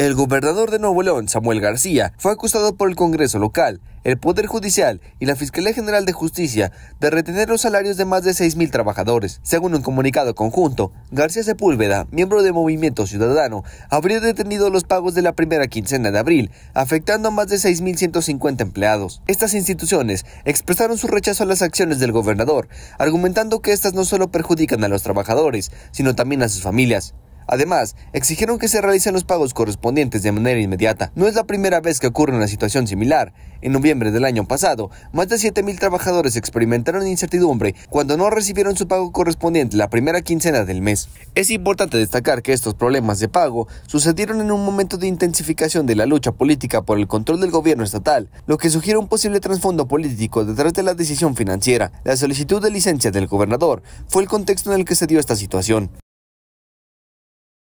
El gobernador de Nuevo León, Samuel García, fue acusado por el Congreso local, el Poder Judicial y la Fiscalía General de Justicia de retener los salarios de más de 6.000 trabajadores. Según un comunicado conjunto, García Sepúlveda, miembro de Movimiento Ciudadano, habría detenido los pagos de la primera quincena de abril, afectando a más de 6.150 empleados. Estas instituciones expresaron su rechazo a las acciones del gobernador, argumentando que estas no solo perjudican a los trabajadores, sino también a sus familias. Además, exigieron que se realicen los pagos correspondientes de manera inmediata. No es la primera vez que ocurre una situación similar. En noviembre del año pasado, más de 7.000 trabajadores experimentaron incertidumbre cuando no recibieron su pago correspondiente la primera quincena del mes. Es importante destacar que estos problemas de pago sucedieron en un momento de intensificación de la lucha política por el control del gobierno estatal, lo que sugiere un posible trasfondo político detrás de la decisión financiera. La solicitud de licencia del gobernador fue el contexto en el que se dio esta situación.